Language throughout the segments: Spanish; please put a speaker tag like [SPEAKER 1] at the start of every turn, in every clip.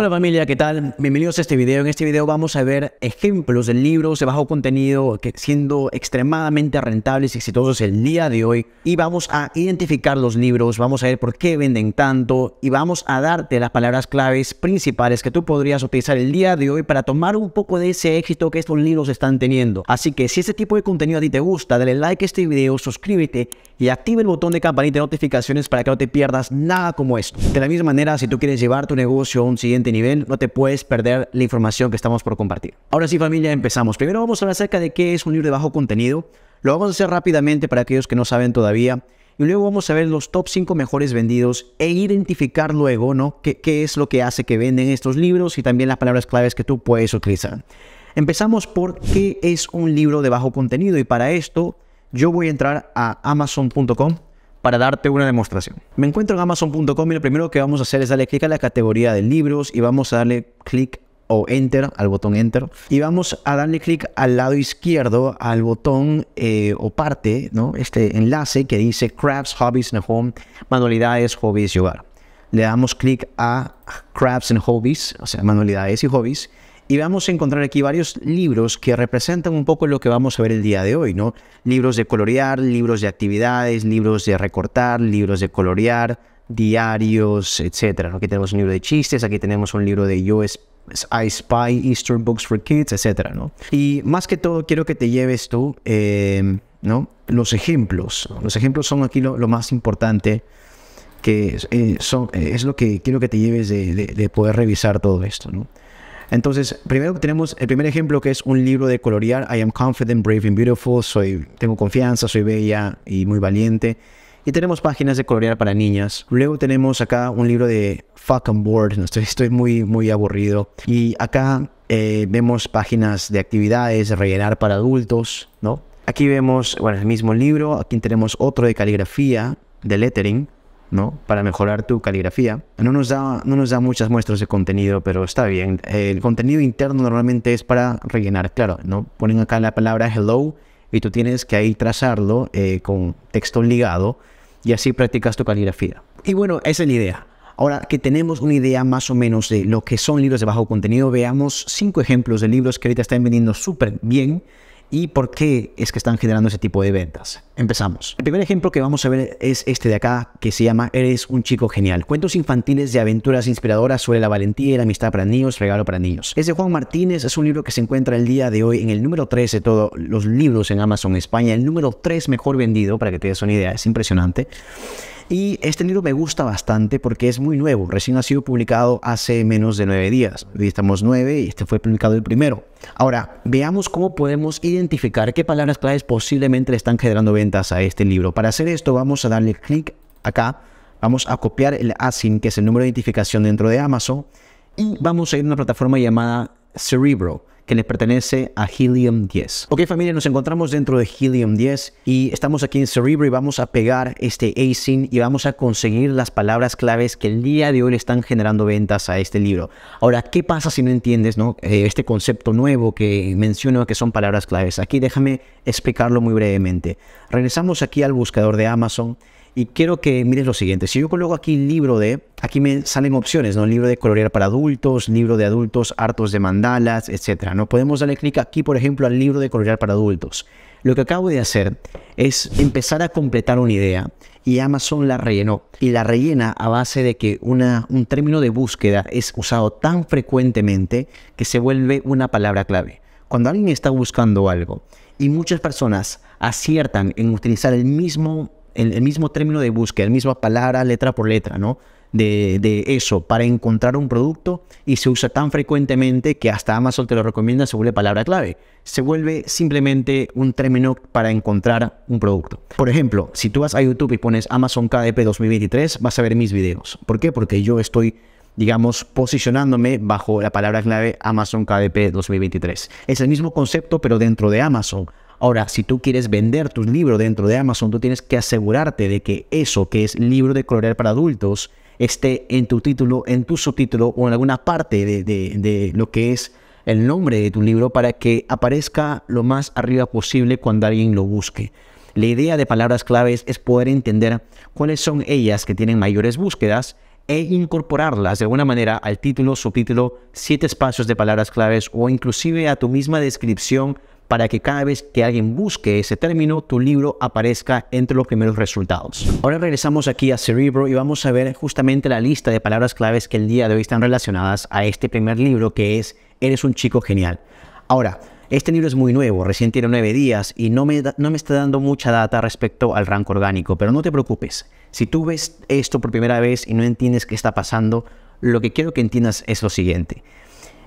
[SPEAKER 1] Hola familia, ¿qué tal? Bienvenidos a este video. En este video vamos a ver ejemplos de libros de bajo contenido que siendo extremadamente rentables y exitosos el día de hoy. Y vamos a identificar los libros, vamos a ver por qué venden tanto y vamos a darte las palabras claves principales que tú podrías utilizar el día de hoy para tomar un poco de ese éxito que estos libros están teniendo. Así que si este tipo de contenido a ti te gusta, dale like a este video, suscríbete y activa el botón de campanita de notificaciones para que no te pierdas nada como esto. De la misma manera, si tú quieres llevar tu negocio a un siguiente nivel, no te puedes perder la información que estamos por compartir. Ahora sí familia, empezamos. Primero vamos a hablar acerca de qué es un libro de bajo contenido. Lo vamos a hacer rápidamente para aquellos que no saben todavía. Y luego vamos a ver los top 5 mejores vendidos e identificar luego, ¿no? Qué, qué es lo que hace que venden estos libros y también las palabras claves que tú puedes utilizar. Empezamos por qué es un libro de bajo contenido y para esto yo voy a entrar a amazon.com para darte una demostración. Me encuentro en amazon.com y lo primero que vamos a hacer es darle clic a la categoría de libros y vamos a darle clic o enter, al botón enter, y vamos a darle clic al lado izquierdo al botón eh, o parte, ¿no? este enlace que dice Crafts, Hobbies and Home, Manualidades, Hobbies y Hogar. Le damos clic a Crafts and Hobbies, o sea, Manualidades y Hobbies, y vamos a encontrar aquí varios libros que representan un poco lo que vamos a ver el día de hoy, ¿no? Libros de colorear, libros de actividades, libros de recortar, libros de colorear, diarios, etcétera. Aquí tenemos un libro de chistes, aquí tenemos un libro de Yo I Spy, Eastern Books for Kids, etcétera, ¿no? Y más que todo quiero que te lleves tú, eh, ¿no? Los ejemplos. Los ejemplos son aquí lo, más importante que eh, son, eh, es lo que quiero que te lleves de, de poder revisar todo esto, ¿no? Entonces, primero tenemos el primer ejemplo que es un libro de colorear, I am confident, brave and beautiful, soy, tengo confianza, soy bella y muy valiente. Y tenemos páginas de colorear para niñas. Luego tenemos acá un libro de Fuck and Board, no, estoy, estoy muy, muy aburrido. Y acá eh, vemos páginas de actividades, de rellenar para adultos, ¿no? Aquí vemos, bueno, el mismo libro, aquí tenemos otro de caligrafía, de lettering, ¿no? Para mejorar tu caligrafía. No nos, da, no nos da muchas muestras de contenido, pero está bien. El contenido interno normalmente es para rellenar, claro, ¿no? Ponen acá la palabra hello y tú tienes que ahí trazarlo eh, con texto ligado y así practicas tu caligrafía. Y bueno, esa es la idea. Ahora que tenemos una idea más o menos de lo que son libros de bajo contenido, veamos cinco ejemplos de libros que ahorita están vendiendo súper bien y por qué es que están generando ese tipo de ventas. Empezamos. El primer ejemplo que vamos a ver es este de acá que se llama Eres un chico genial. Cuentos infantiles de aventuras inspiradoras sobre la valentía y la amistad para niños, regalo para niños. Es de Juan Martínez, es un libro que se encuentra el día de hoy en el número 3 de todos los libros en Amazon España, el número 3 mejor vendido, para que te des una idea, es impresionante. Y este libro me gusta bastante porque es muy nuevo, recién ha sido publicado hace menos de nueve días. Hoy estamos nueve y este fue publicado el primero. Ahora, veamos cómo podemos identificar qué palabras claves posiblemente le están generando ventas a este libro. Para hacer esto vamos a darle clic acá, vamos a copiar el ASIN, que es el número de identificación dentro de Amazon, y vamos a ir a una plataforma llamada Cerebro que le pertenece a Helium 10. Ok familia, nos encontramos dentro de Helium 10 y estamos aquí en Cerebro y vamos a pegar este async y vamos a conseguir las palabras claves que el día de hoy le están generando ventas a este libro. Ahora, ¿qué pasa si no entiendes no? Eh, este concepto nuevo que menciono que son palabras claves? Aquí déjame explicarlo muy brevemente. Regresamos aquí al buscador de Amazon y quiero que mires lo siguiente. Si yo coloco aquí libro de, aquí me salen opciones, ¿no? Libro de colorear para adultos, libro de adultos hartos de mandalas, etcétera, ¿no? Podemos darle clic aquí, por ejemplo, al libro de colorear para adultos. Lo que acabo de hacer es empezar a completar una idea y Amazon la rellenó. Y la rellena a base de que una, un término de búsqueda es usado tan frecuentemente que se vuelve una palabra clave. Cuando alguien está buscando algo y muchas personas aciertan en utilizar el mismo el, mismo término de búsqueda, la misma palabra, letra por letra, ¿no? De, de, eso, para encontrar un producto y se usa tan frecuentemente que hasta Amazon te lo recomienda, se vuelve palabra clave. Se vuelve simplemente un término para encontrar un producto. Por ejemplo, si tú vas a YouTube y pones Amazon KDP 2023, vas a ver mis videos. ¿Por qué? Porque yo estoy digamos, posicionándome bajo la palabra clave Amazon KDP 2023. Es el mismo concepto, pero dentro de Amazon. Ahora, si tú quieres vender tu libro dentro de Amazon, tú tienes que asegurarte de que eso que es libro de colorear para adultos esté en tu título, en tu subtítulo o en alguna parte de, de lo que es el nombre de tu libro para que aparezca lo más arriba posible cuando alguien lo busque. La idea de palabras claves es poder entender cuáles son ellas que tienen mayores búsquedas e incorporarlas de alguna manera al título, subtítulo, siete espacios de palabras claves o inclusive a tu misma descripción para que cada vez que alguien busque ese término, tu libro aparezca entre los primeros resultados. Ahora regresamos aquí a Cerebro y vamos a ver justamente la lista de palabras claves que el día de hoy están relacionadas a este primer libro que es Eres un chico genial. Ahora, este libro es muy nuevo, recién tiene nueve días y no me, no me está dando mucha data respecto al rango orgánico, pero no te preocupes. Si tú ves esto por primera vez y no entiendes qué está pasando, lo que quiero que entiendas es lo siguiente.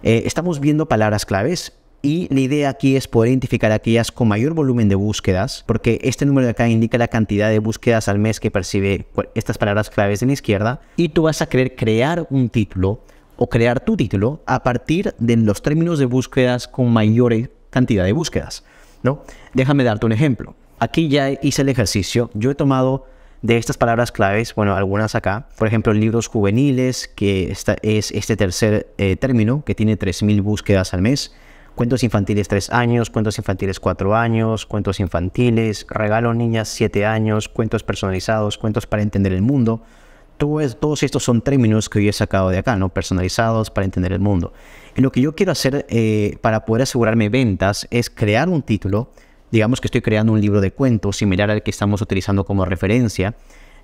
[SPEAKER 1] Eh, estamos viendo palabras claves, y la idea aquí es poder identificar aquellas con mayor volumen de búsquedas, porque este número de acá indica la cantidad de búsquedas al mes que percibe estas palabras claves de la izquierda, y tú vas a querer crear un título o crear tu título a partir de los términos de búsquedas con mayor cantidad de búsquedas, ¿no? Déjame darte un ejemplo. Aquí ya hice el ejercicio, yo he tomado de estas palabras claves, bueno, algunas acá, por ejemplo, libros juveniles, que es este tercer eh, término, que tiene 3.000 búsquedas al mes, cuentos infantiles 3 años, cuentos infantiles 4 años, cuentos infantiles, regalo niñas 7 años, cuentos personalizados, cuentos para entender el mundo. todos estos son términos que yo he sacado de acá, ¿no? Personalizados para entender el mundo. Y lo que yo quiero hacer eh, para poder asegurarme ventas es crear un título. Digamos que estoy creando un libro de cuentos similar al que estamos utilizando como referencia,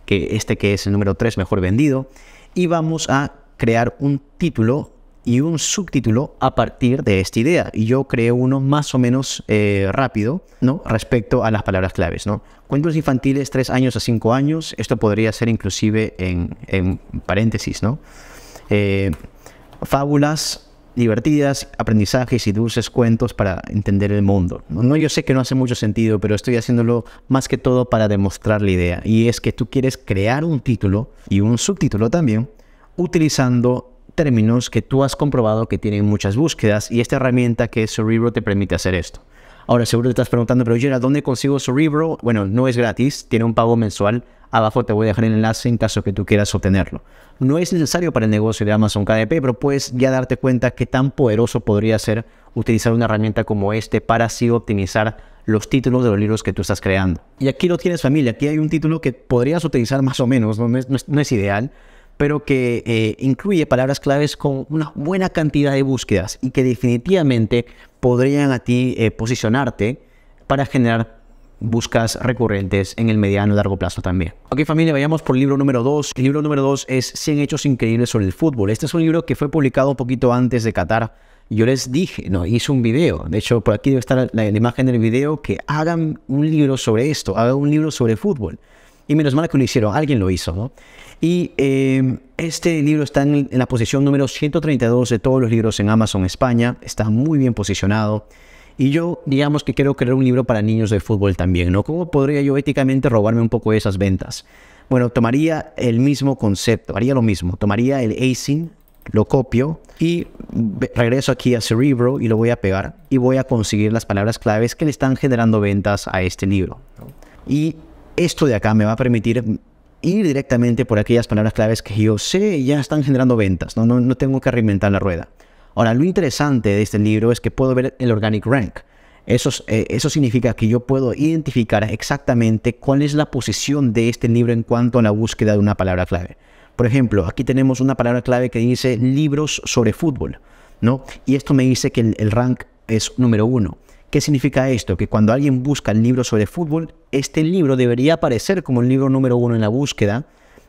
[SPEAKER 1] que este que es el número 3 mejor vendido. Y vamos a crear un título y un subtítulo a partir de esta idea. Y yo creo uno más o menos eh, rápido, ¿no? Respecto a las palabras claves, ¿no? Cuentos infantiles tres años a cinco años, esto podría ser inclusive en, paréntesis, ¿no? Eh, fábulas divertidas, aprendizajes y dulces cuentos para entender el mundo. No, yo sé que no hace mucho sentido, pero estoy haciéndolo más que todo para demostrar la idea. Y es que tú quieres crear un título y un subtítulo también utilizando términos que tú has comprobado que tienen muchas búsquedas y esta herramienta que es Cerebro te permite hacer esto. Ahora seguro te estás preguntando, pero era ¿dónde consigo Cerebro? Bueno, no es gratis, tiene un pago mensual. Abajo te voy a dejar el enlace en caso que tú quieras obtenerlo. No es necesario para el negocio de Amazon KDP, pero puedes ya darte cuenta qué tan poderoso podría ser utilizar una herramienta como este para así optimizar los títulos de los libros que tú estás creando. Y aquí lo tienes familia, aquí hay un título que podrías utilizar más o menos, no, es, no es ideal, pero que eh, incluye palabras claves con una buena cantidad de búsquedas y que definitivamente podrían a ti eh, posicionarte para generar buscas recurrentes en el mediano y largo plazo también. Ok familia, vayamos por el libro número 2. El libro número 2 es 100 hechos increíbles sobre el fútbol. Este es un libro que fue publicado un poquito antes de Qatar. Yo les dije, no, hice un video. De hecho, por aquí debe estar la, la imagen del video que hagan un libro sobre esto, hagan un libro sobre fútbol. Y menos mal que lo hicieron, alguien lo hizo, ¿no? Y em, este libro está en, la posición número 132 de todos los libros en Amazon España, está muy bien posicionado. Y yo, digamos que quiero crear un libro para niños de fútbol también, ¿no? ¿Cómo podría yo éticamente robarme un poco de esas ventas? Bueno, tomaría el mismo concepto, haría lo mismo, tomaría el ASIN, lo copio y regreso aquí a Cerebro y lo voy a pegar y voy a conseguir las palabras claves que le están generando ventas a este libro. Y esto de acá me va a permitir ir directamente por aquellas palabras claves que yo sé ya están generando ventas, ¿no? No, tengo que reinventar la rueda. Ahora, lo interesante de este libro es que puedo ver el organic rank. Eso, eh, eso significa que yo puedo identificar exactamente cuál es la posición de este libro en cuanto a la búsqueda de una palabra clave. Por ejemplo, aquí tenemos una palabra clave que dice libros sobre fútbol, ¿no? Y esto me dice que el, el rank es número uno. ¿Qué significa esto? Que cuando alguien busca el libro sobre fútbol, este libro debería aparecer como el libro número uno en la búsqueda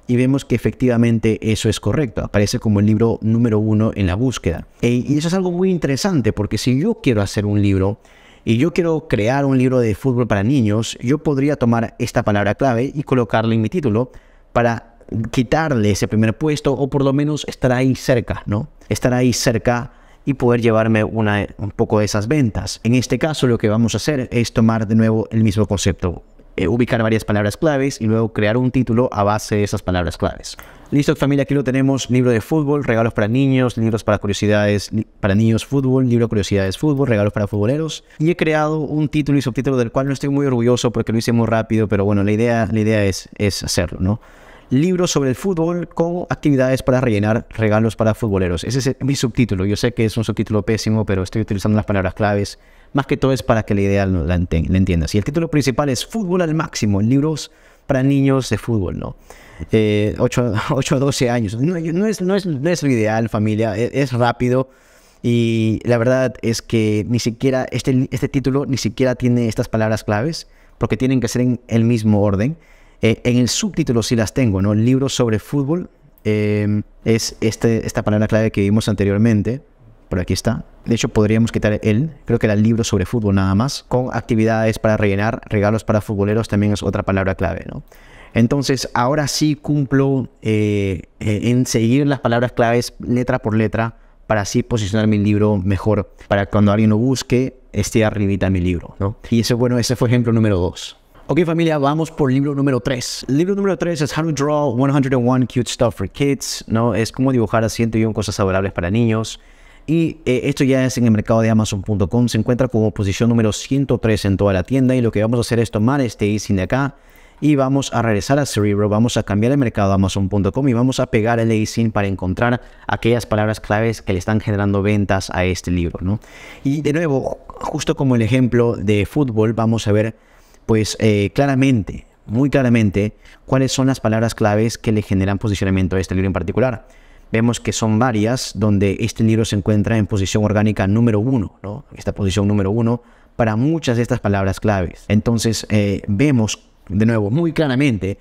[SPEAKER 1] y vemos que efectivamente eso es correcto, aparece como el libro número uno en la búsqueda. Eh, y eso es algo muy interesante porque si yo quiero hacer un libro y yo quiero crear un libro de fútbol para niños, yo podría tomar esta palabra clave y colocarla en mi título para quitarle ese primer puesto o por lo menos estar ahí cerca, ¿no? Estar ahí cerca y poder llevarme una, un poco de esas ventas. En este caso lo que vamos a hacer es tomar de nuevo el mismo concepto, eh, ubicar varias palabras claves y luego crear un título a base de esas palabras claves. Listo familia, aquí lo tenemos, libro de fútbol, regalos para niños, libros para curiosidades para niños fútbol, libro curiosidades fútbol, regalos para futboleros. Y he creado un título y subtítulo del cual no estoy muy orgulloso porque lo hice muy rápido, pero bueno, la idea, la idea es, es hacerlo, ¿no? libros sobre el fútbol con actividades para rellenar regalos para futboleros. Ese es mi subtítulo. Yo sé que es un subtítulo pésimo, pero estoy utilizando las palabras claves. Más que todo es para que la idea la, entiendas. Y el título principal es Fútbol al máximo, libros para niños de fútbol, ¿no? 8, a 12 años. No, es, no, es, no es lo ideal, familia. E, es, rápido. Y la verdad es que ni siquiera este, este título ni siquiera tiene estas palabras claves, porque tienen que ser en el mismo orden. Eh, en el subtítulo sí las tengo, ¿no? Libro sobre fútbol em, es este, esta palabra clave que vimos anteriormente, por aquí está. De hecho, podríamos quitar el, creo que era el libro sobre fútbol nada más, con actividades para rellenar, regalos para futboleros también es otra palabra clave, ¿no? Entonces, ahora sí cumplo eh, eh, en seguir las palabras claves letra por letra para así posicionar mi libro mejor, para cuando alguien lo busque, esté arribita mi libro, ¿no? Y ese, bueno, ese fue ejemplo número dos. Ok familia, vamos por libro número 3. Libro número 3 es How to Draw 101 Cute Stuff for Kids, ¿no? Es cómo dibujar a 101 cosas adorables para niños. Y eh, esto ya es en el mercado de Amazon.com. Se encuentra como posición número 103 en toda la tienda. Y lo que vamos a hacer es tomar este easing de acá y vamos a regresar a Cerebro, vamos a cambiar el mercado a Amazon.com y vamos a pegar el ASIN para encontrar aquellas palabras claves que le están generando ventas a este libro, ¿no? Y de nuevo, justo como el ejemplo de fútbol, vamos a ver pues eh, claramente, muy claramente, cuáles son las palabras claves que le generan posicionamiento a este libro en particular. Vemos que son varias, donde este libro se encuentra en posición orgánica número uno, ¿no? Esta posición número uno para muchas de estas palabras claves. Entonces, eh, vemos de nuevo muy claramente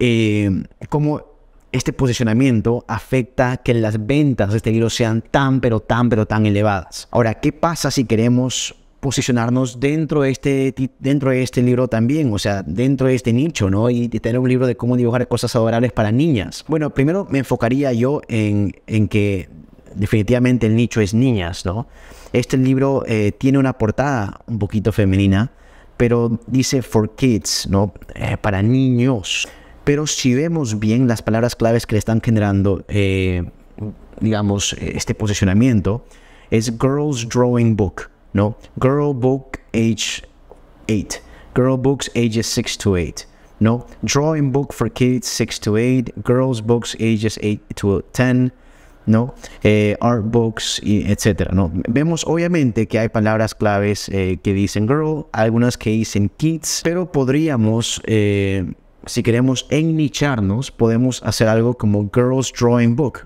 [SPEAKER 1] eh, cómo este posicionamiento afecta que las ventas de este libro sean tan, pero tan, pero tan elevadas. Ahora, ¿qué pasa si queremos posicionarnos dentro de, este, dentro de este libro también, o sea, dentro de este nicho, ¿no? Y, tener un libro de cómo dibujar cosas adorables para niñas. Bueno, primero me enfocaría yo en, que definitivamente el nicho es niñas, ¿no? Este libro eh, tiene una portada un poquito femenina, pero dice for kids, ¿no? Eh, para niños. Pero si vemos bien las palabras claves que le están generando, eh, digamos, este posicionamiento, es Girls Drawing Book no, girl book age 8. Girl books ages 6 to 8. No, drawing book for kids 6 to 8. Girls books ages 8 to 10. ¿no? Eh, art books, etc. ¿no? Vemos obviamente que hay palabras claves eh, que dicen girl, algunas que dicen kids, pero podríamos, eh, si queremos ennicharnos, podemos hacer algo como girls drawing book,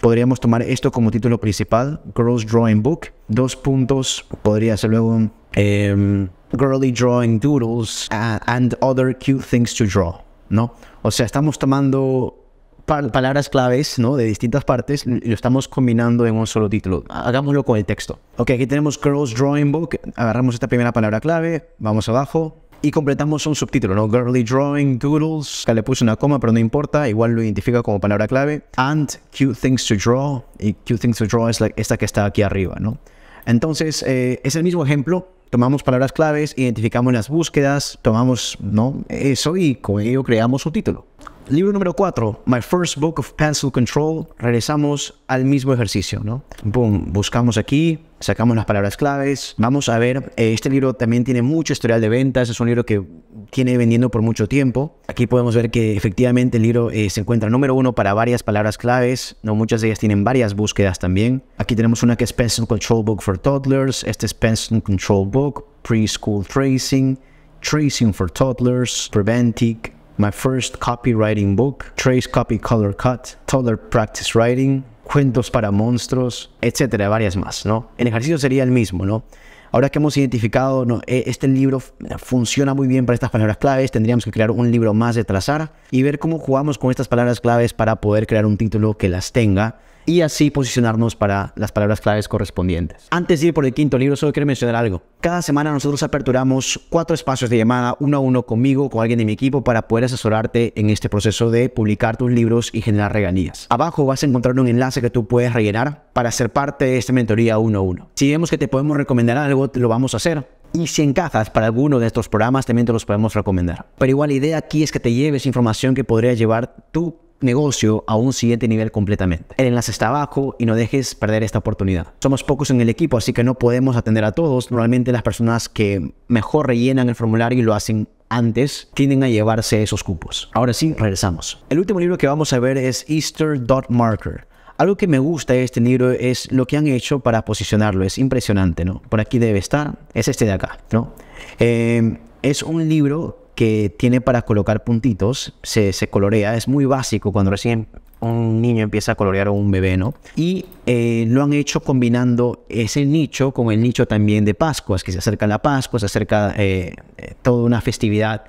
[SPEAKER 1] Podríamos tomar esto como título principal, girls drawing book, dos puntos, podría ser luego un em, girly drawing doodles and, other cute things to draw, ¿no? O sea, estamos tomando palabras claves, ¿no? De distintas partes y lo estamos combinando en un solo título. Hagámoslo con el texto. Ok, aquí tenemos girls drawing book, agarramos esta primera palabra clave, vamos abajo, y completamos un subtítulo, ¿no? Girly Drawing Doodles, que le puse una coma, pero no importa, igual lo identifica como palabra clave. And Cute Things to Draw, y Cute Things to Draw es esta que está aquí arriba, ¿no? Entonces, eh, es el mismo ejemplo, tomamos palabras claves, identificamos las búsquedas, tomamos, ¿no? Eso y con ello creamos subtítulo. Libro número 4, My First Book of Pencil Control. Regresamos al mismo ejercicio, ¿no? Boom, buscamos aquí, sacamos las palabras claves. Vamos a ver, eh, este libro también tiene mucho historial de ventas, es un libro que tiene vendiendo por mucho tiempo. Aquí podemos ver que efectivamente el libro eh, se encuentra número uno para varias palabras claves, no muchas de ellas tienen varias búsquedas también. Aquí tenemos una que es Pencil Control Book for Toddlers, este es Pencil Control Book, Preschool Tracing, Tracing for Toddlers, Preventic, my first copywriting book, Trace Copy Color Cut, Toddler Practice Writing, Cuentos para Monstruos, etcétera, varias más, ¿no? El ejercicio sería el mismo, ¿no? Ahora que hemos identificado, e, este libro funciona muy bien para estas palabras claves, tendríamos que crear un libro más de trazar y ver cómo jugamos con estas palabras claves para poder crear un título que las tenga y así posicionarnos para las palabras claves correspondientes. Antes de ir por el quinto libro, solo quiero mencionar algo. Cada semana nosotros aperturamos cuatro espacios de llamada uno a uno conmigo, con alguien de mi equipo, para poder asesorarte en este proceso de publicar tus libros y generar regalías. Abajo vas a encontrar un enlace que tú puedes rellenar para ser parte de esta mentoría uno a uno. Si vemos que te podemos recomendar algo, lo vamos a hacer y si encajas para alguno de estos programas, también te los podemos recomendar. Pero igual la idea aquí es que te lleves información que podría llevar tú negocio a un siguiente nivel completamente. El enlace está abajo y no dejes perder esta oportunidad. Somos pocos en el equipo, así que no podemos atender a todos. Normalmente las personas que mejor rellenan el formulario y lo hacen antes tienden a llevarse esos cupos. Ahora sí, regresamos. El último libro que vamos a ver es Easter Dot Marker. Algo que me gusta de este libro es lo que han hecho para posicionarlo. Es impresionante, ¿no? Por aquí debe estar. Es este de acá, ¿no? Eh, es un libro que tiene para colocar puntitos, se, colorea, es muy básico cuando recién un niño empieza a colorear o un bebé, ¿no? Y eh, lo han hecho combinando ese nicho con el nicho también de Pascuas, que se acerca la Pascua, se acerca eh, eh, toda una festividad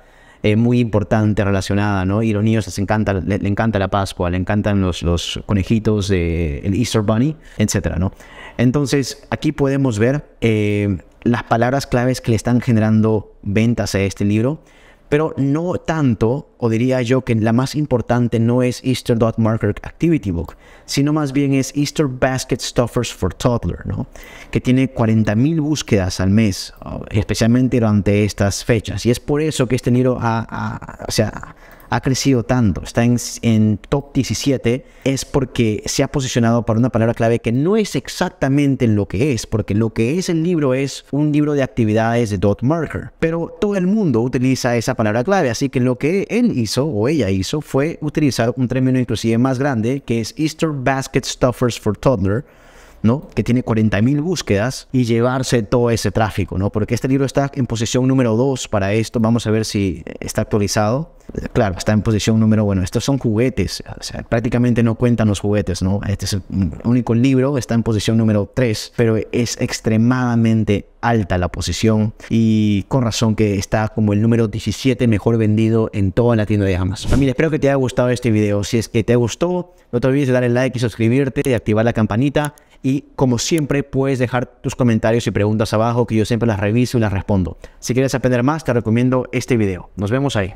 [SPEAKER 1] muy importante relacionada, ¿no? Y los niños les encanta, le, encanta la Pascua, le encantan los, los conejitos, de, el Easter Bunny, etcétera, ¿no? Entonces, aquí podemos ver las palabras claves que le están generando ventas a este libro pero no tanto, o diría yo que la más importante no es Easter Dot Activity Book, sino más bien es Easter Basket Stuffers for Toddler, ¿no? que tiene 40.000 búsquedas al mes, oh, especialmente durante estas fechas. Y es por eso que este tenido a... o sea, ha crecido tanto, está en, top 17, es porque se ha posicionado para una palabra clave que no es exactamente lo que es, porque lo que es el libro es un libro de actividades de Dot Marker, pero todo el mundo utiliza esa palabra clave, así que lo que él hizo o ella hizo fue utilizar un término inclusive más grande que es Easter Basket Stuffers for Toddler, que tiene 40.000 búsquedas y llevarse todo ese tráfico, ¿no? porque este libro está en posición número 2 para esto, vamos a ver si está actualizado. Claro, está en posición número bueno. Estos son juguetes, o sea, prácticamente no cuentan los juguetes, ¿no? Este es el único libro, está en posición número 3, pero es extremadamente alta la posición y con razón que está como el número 17 mejor vendido en toda la tienda de Amazon. Familia, espero que te haya gustado este video. Si es que te gustó, no te olvides de darle like y suscribirte y activar la campanita. Y como siempre, puedes dejar tus comentarios y preguntas abajo que yo siempre las reviso y las respondo. Si quieres aprender más, te recomiendo este video. Nos vemos ahí.